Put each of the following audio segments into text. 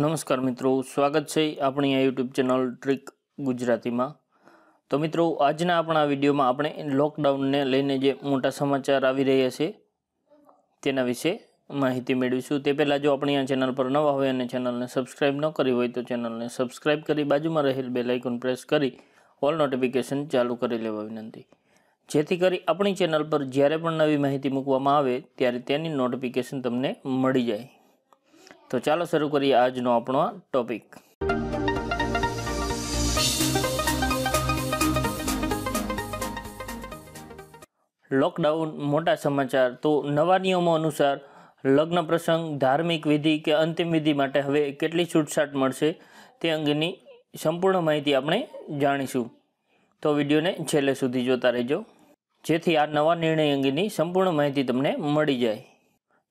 નમસ્કાર મિત્રો સ્વાગત છે આપણી આ યુટ્યુબ ચેનલ ટ્રીક ગુજરાતીમાં તો મિત્રો આજના આપણા વિડીયોમાં આપણે લોકડાઉનને લઈને જે મોટા સમાચાર આવી રહ્યા છે તેના વિશે માહિતી મેળવીશું તે પહેલાં જો આપણી આ ચેનલ પર નવા હોય અને ચેનલને સબસ્ક્રાઈબ ન કરી હોય તો ચેનલને સબસ્ક્રાઈબ કરી બાજુમાં રહેલ બે લાઇકોન પ્રેસ કરી ઓલ નોટિફિકેશન ચાલુ કરી લેવા વિનંતી જેથી કરી આપણી ચેનલ પર જ્યારે પણ નવી માહિતી મૂકવામાં આવે ત્યારે તેની નોટિફિકેશન તમને મળી જાય તો ચાલો શરૂ કરીએ આજનો આપણો ટોપિક લોકડાઉન મોટા સમાચાર તો નવા નિયમો અનુસાર લગ્ન પ્રસંગ ધાર્મિક વિધિ કે અંતિમ વિધિ માટે હવે કેટલી છૂટછાટ મળશે તે અંગેની સંપૂર્ણ માહિતી આપણે જાણીશું તો વિડીયોને છેલ્લે સુધી જોતા રહેજો જેથી આ નવા નિર્ણય અંગેની સંપૂર્ણ માહિતી તમને મળી જાય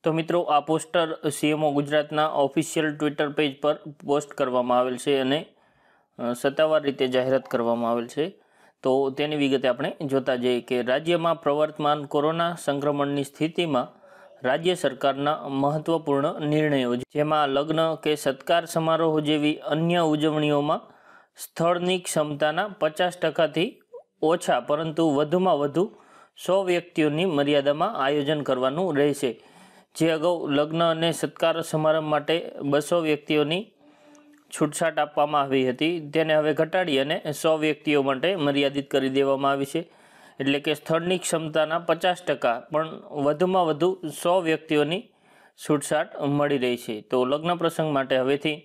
તો મિત્રો આ પોસ્ટર સીએમઓ ગુજરાતના ઓફિશિયલ ટ્વિટર પેજ પર પોસ્ટ કરવામાં આવેલ છે અને સત્તાવાર રીતે જાહેરાત કરવામાં આવેલ છે તો તેની વિગતે આપણે જોતા જઈએ કે રાજ્યમાં પ્રવર્તમાન કોરોના સંક્રમણની સ્થિતિમાં રાજ્ય સરકારના મહત્વપૂર્ણ નિર્ણયો જેમાં લગ્ન કે સત્કાર સમારોહ જેવી અન્ય ઉજવણીઓમાં સ્થળની ક્ષમતાના પચાસ ટકાથી ઓછા પરંતુ વધુમાં વધુ સો વ્યક્તિઓની મર્યાદામાં આયોજન કરવાનું રહેશે જે અગાઉ લગ્ન અને સત્કાર સમારંભ માટે બસો વ્યક્તિઓની છૂટછાટ આપવામાં આવી હતી તેને હવે ઘટાડી અને સો વ્યક્તિઓ માટે મર્યાદિત કરી દેવામાં આવી છે એટલે કે સ્થળની ક્ષમતાના પચાસ ટકા પણ વધુમાં વધુ સો વ્યક્તિઓની છૂટછાટ મળી રહી છે તો લગ્ન પ્રસંગ માટે હવેથી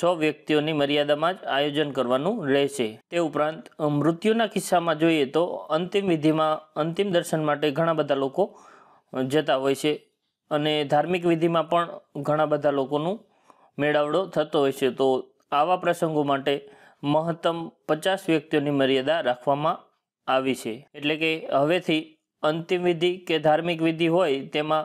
સો વ્યક્તિઓની મર્યાદામાં જ આયોજન કરવાનું રહેશે તે ઉપરાંત મૃત્યુના કિસ્સામાં જોઈએ તો અંતિમ વિધિમાં અંતિમ દર્શન માટે ઘણા બધા લોકો જતા હોય છે અને ધાર્મિક વિધિમાં પણ ઘણા બધા લોકોનું મેળાવડો થતો હોય છે તો આવા પ્રસંગો માટે મહત્તમ પચાસ વ્યક્તિઓની મર્યાદા રાખવામાં આવી છે એટલે કે હવેથી અંતિમ વિધિ કે ધાર્મિક વિધિ હોય તેમાં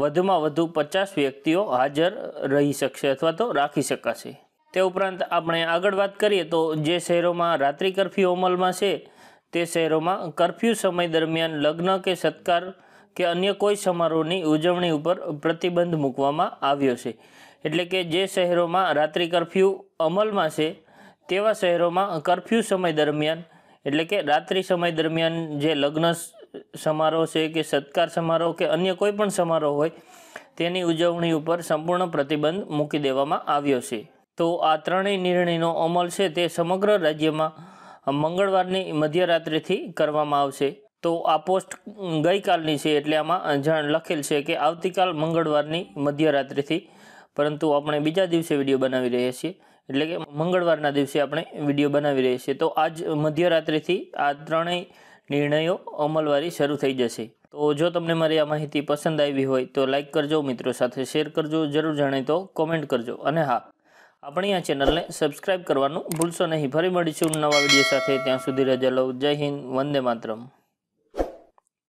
વધુમાં વધુ પચાસ વ્યક્તિઓ હાજર રહી શકશે અથવા તો રાખી શકાશે તે ઉપરાંત આપણે આગળ વાત કરીએ તો જે શહેરોમાં રાત્રિ કરફ્યુ અમલમાં છે તે શહેરોમાં કરફ્યુ સમય દરમિયાન લગ્ન કે સત્કાર કે અન્ય કોઈ સમારોહની ઉજવણી ઉપર પ્રતિબંધ મૂકવામાં આવ્યો છે એટલે કે જે શહેરોમાં રાત્રિ કરફ્યુ અમલમાં છે તેવા શહેરોમાં કરફ્યુ સમય દરમિયાન એટલે કે રાત્રિ સમય દરમિયાન જે લગ્ન સમારોહ છે કે સત્કાર સમારોહ કે અન્ય કોઈ પણ સમારોહ હોય તેની ઉજવણી ઉપર સંપૂર્ણ પ્રતિબંધ મૂકી દેવામાં આવ્યો છે તો આ ત્રણેય નિર્ણયનો અમલ છે તે સમગ્ર રાજ્યમાં મંગળવારની મધ્યરાત્રિથી કરવામાં આવશે તો આ પોસ્ટ ગઈકાલની છે એટલે આમાં જાણ લખેલ છે કે આવતીકાલ મંગળવારની મધ્યરાત્રિથી પરંતુ આપણે બીજા દિવસે વિડીયો બનાવી રહ્યા છીએ એટલે કે મંગળવારના દિવસે આપણે વિડીયો બનાવી રહ્યા છીએ તો આજ મધ્યરાત્રિથી આ ત્રણેય નિર્ણયો અમલવારી શરૂ થઈ જશે તો જો તમને મારી આ માહિતી પસંદ આવી હોય તો લાઇક કરજો મિત્રો સાથે શેર કરજો જરૂર જાણે તો કોમેન્ટ કરજો અને હા આપણી આ ચેનલને સબસ્ક્રાઇબ કરવાનું ભૂલશો નહીં ફરી મળીશું નવા વિડીયો સાથે ત્યાં સુધી રજા લઉં જય હિન્દ વંદે માતરમ